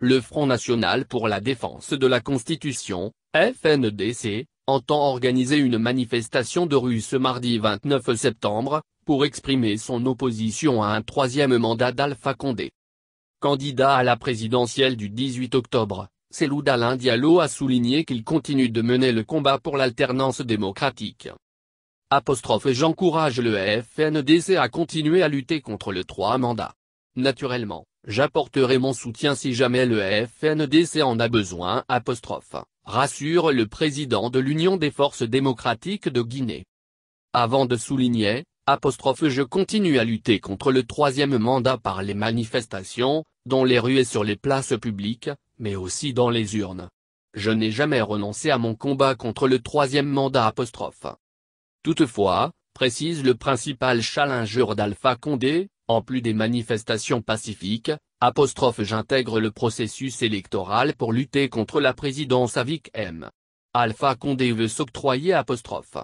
le Front National pour la Défense de la Constitution, FNDC, entend organiser une manifestation de rue ce mardi 29 septembre, pour exprimer son opposition à un troisième mandat d'Alpha Condé. Candidat à la présidentielle du 18 octobre, Seloud Alain Diallo a souligné qu'il continue de mener le combat pour l'alternance démocratique. Apostrophe J'encourage le FNDC à continuer à lutter contre le trois mandats. Naturellement, J'apporterai mon soutien si jamais le FNDC en a besoin apostrophe, rassure le président de l'Union des forces démocratiques de Guinée. Avant de souligner, apostrophe je continue à lutter contre le troisième mandat par les manifestations, dans les rues et sur les places publiques, mais aussi dans les urnes. Je n'ai jamais renoncé à mon combat contre le troisième mandat apostrophe. Toutefois, précise le principal challengeur d'Alpha Condé, en plus des manifestations pacifiques, apostrophe j'intègre le processus électoral pour lutter contre la présidence avec M. Alpha Condé veut s'octroyer apostrophe.